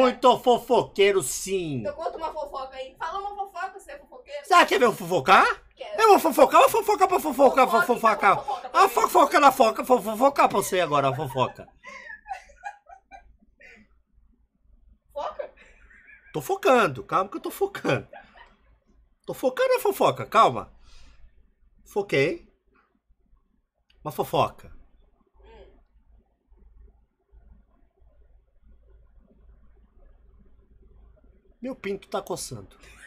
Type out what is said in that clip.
Muito fofoqueiro, sim. eu conto uma fofoca aí. Fala uma fofoca, você é fofoqueiro. Você quer ver eu fofocar? Eu vou fofocar, vou fofocar pra fofocar, vou então fofocar. ah, fofoca na foca, vou fofocar pra você agora, a fofoca. Foca? Tô focando, calma que eu tô focando. Tô focando na fofoca, calma. Foquei. Uma fofoca. Meu pinto tá coçando.